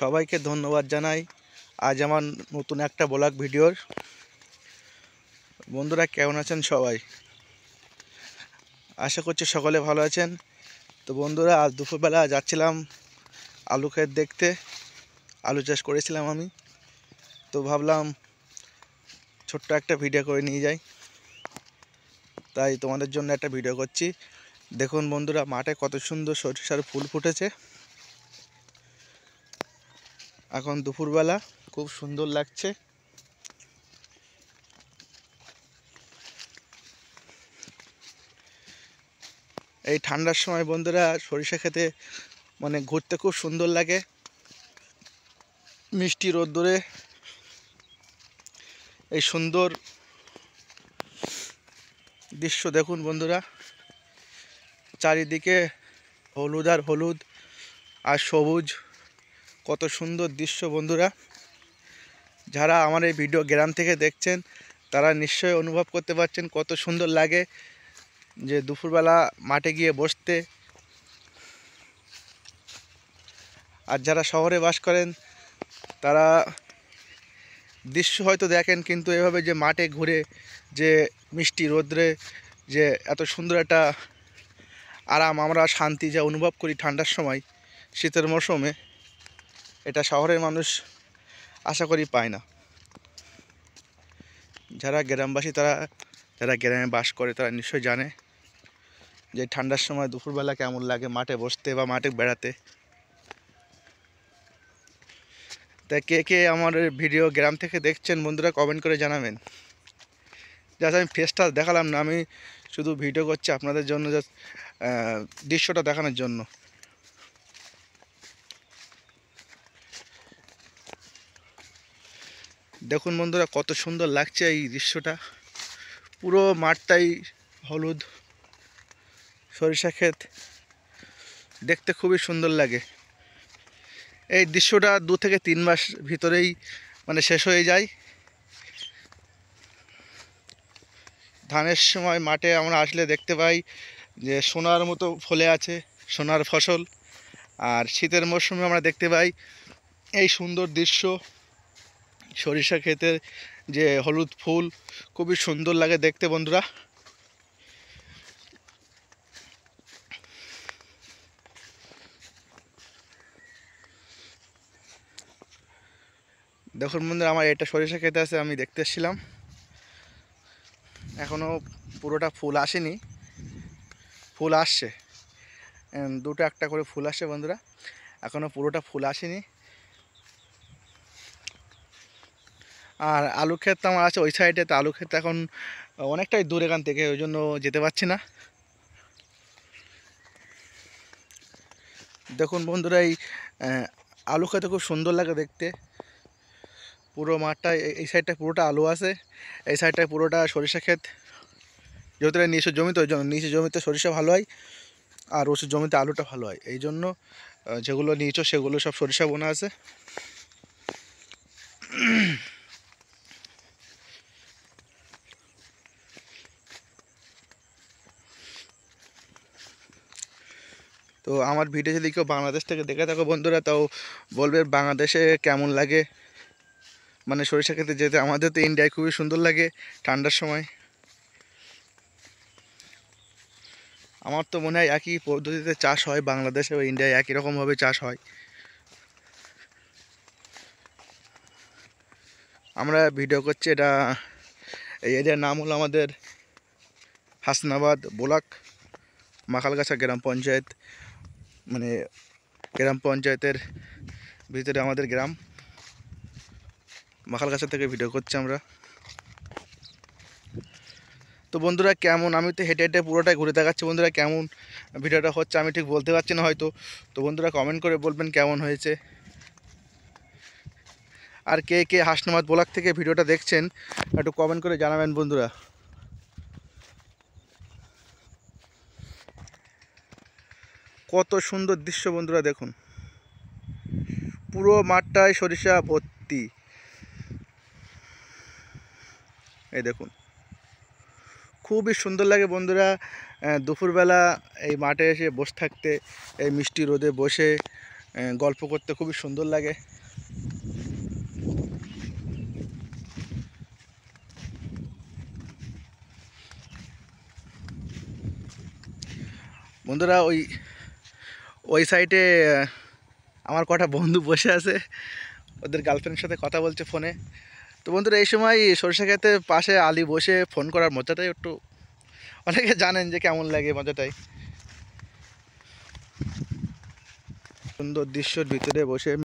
সবাইকে ধন্যবাদ জানাই আজ আমার নতুন একটা ব্লগ ভিডিওর বন্ধুরা কেমন আছেন সবাই আশা করছি সকলে ভালো আছেন তো বন্ধুরা আজ দুপুরবেলা যাচ্ছিলাম আলু ক্ষেত দেখতে আলু চাষ করেছিলাম আমি তো ভাবলাম ছোট্ট একটা ভিডিও করে নিয়ে যাই তাই তোমাদের জন্য একটা ভিডিও করছি দেখুন বন্ধুরা মাঠে কত সুন্দর সরিষার ফুল ফুটেছে এখন দুপুরবেলা খুব সুন্দর লাগছে এই ঠান্ডার সময় বন্ধুরা সরিষা খেতে মানে ঘুরতে খুব সুন্দর লাগে মিষ্টি রোদ্দুরে এই সুন্দর দৃশ্য দেখুন বন্ধুরা চারিদিকে হলুদ আর হলুদ আর সবুজ কত সুন্দর দৃশ্য বন্ধুরা যারা আমার এই ভিডিও গ্রাম থেকে দেখছেন তারা নিশ্চয়ই অনুভব করতে পারছেন কত সুন্দর লাগে যে দুপুরবেলা মাঠে গিয়ে বসতে আর যারা শহরে বাস করেন তারা দৃশ্য হয়তো দেখেন কিন্তু এভাবে যে মাঠে ঘুরে যে মিষ্টি রোদ্রে যে এত সুন্দর একটা আরাম আমরা শান্তি যা অনুভব করি ঠান্ডার সময় শীতের মরশুমে এটা শহরের মানুষ আশা করি পায় না যারা গ্রামবাসী তারা যারা গ্রামে বাস করে তারা নিশ্চয়ই জানে যে ঠান্ডার সময় দুপুরবেলা কেমন লাগে মাঠে বসতে বা মাঠে বেড়াতে তা কে কে আমার ভিডিও গ্রাম থেকে দেখছেন বন্ধুরা কমেন্ট করে জানাবেন যাতে আমি ফেসটা দেখালাম না আমি শুধু ভিডিও করছি আপনাদের জন্য জাস্ট দৃশ্যটা দেখানোর জন্য দেখুন বন্ধুরা কত সুন্দর লাগছে এই দৃশ্যটা পুরো মাঠটাই হলুদ সরিষা ক্ষেত দেখতে খুবই সুন্দর লাগে এই দৃশ্যটা দু থেকে তিন মাস ভিতরেই মানে শেষ হয়ে যায় ধানের সময় মাঠে আমরা আসলে দেখতে পাই যে সোনার মতো ফলে আছে সোনার ফসল আর শীতের মরশুমে আমরা দেখতে পাই এই সুন্দর দৃশ্য সরিষা ক্ষেতের যে হলুদ ফুল খুবই সুন্দর লাগে দেখতে বন্ধুরা দেখুন বন্ধুরা আমার এটা সরিষা খেতে আছে আমি দেখতে এসেছিলাম এখনও পুরোটা ফুল আসেনি ফুল আসছে দুটো একটা করে ফুল আসছে বন্ধুরা এখনও পুরোটা ফুল আসেনি আর আলু ক্ষেত আমার আছে ওই সাইডে তো আলু ক্ষেত এখন অনেকটাই দূর এখান থেকে ওই জন্য যেতে পারছি না দেখুন বন্ধুরা এই আলু খেতে খুব সুন্দর লাগে দেখতে পুরো মাঠটা এই সাইডটা পুরোটা আলু আছে এই সাইডটা পুরোটা সরিষা ক্ষেত যেহেতু নিচু জমিতে ওই জন্য নিচু জমিতে সরিষা ভালো হয় আর ওষুধ জমিতে আলুটা ভালো হয় এই জন্য যেগুলো নিচু সেগুলো সব সরিষা বোনা আছে তো আমার ভিডিও যদি কেউ বাংলাদেশ থেকে দেখে থাকো বন্ধুরা তাও বলবে বাংলাদেশে কেমন লাগে মানে সরিষা খেতে যেতে আমাদের তো ইন্ডিয়ায় খুবই সুন্দর লাগে ঠান্ডার সময় আমার তো মনে হয় একই পদ্ধতিতে চাষ হয় বাংলাদেশে ও ইন্ডিয়ায় একই রকমভাবে চাষ হয় আমরা ভিডিও করছি এটা এই এরিয়ার নাম হলো আমাদের হাসনাবাদ ব্লক মাখালগাছা গ্রাম পঞ্চায়েত মানে গ্রাম পঞ্চায়েতের ভিতরে আমাদের গ্রাম মাখালগাছা থেকে ভিডিও করছি আমরা তো বন্ধুরা কেমন আমি তো হেঁটে হেঁটে পুরোটাই ঘুরে দেখাচ্ছি বন্ধুরা কেমন ভিডিওটা হচ্ছে আমি ঠিক বলতে পারছি না হয়তো তো বন্ধুরা কমেন্ট করে বলবেন কেমন হয়েছে আর কে কে হাসনামাদ ব্লক থেকে ভিডিওটা দেখছেন একটু কমেন্ট করে জানাবেন বন্ধুরা কত সুন্দর দৃশ্য বন্ধুরা দেখুন পুরো মাঠটায় সরিষা ভর্তি এই দেখুন খুবই সুন্দর লাগে বন্ধুরা দুপুরবেলা এই মাঠে এসে বসে থাকতে এই মিষ্টি রোদে বসে গল্প করতে খুবই সুন্দর লাগে বন্ধুরা ওই ওই সাইডে আমার কটা বন্ধু বসে আছে ওদের গার্লফ্রেন্ডের সাথে কথা বলছে ফোনে তো বন্ধুরা এই সময় সরষে খেতে পাশে আলি বসে ফোন করার মজাটাই একটু অনেকে জানেন যে কেমন লাগে মজাটাই সুন্দর দৃশ্যর ভিতরে বসে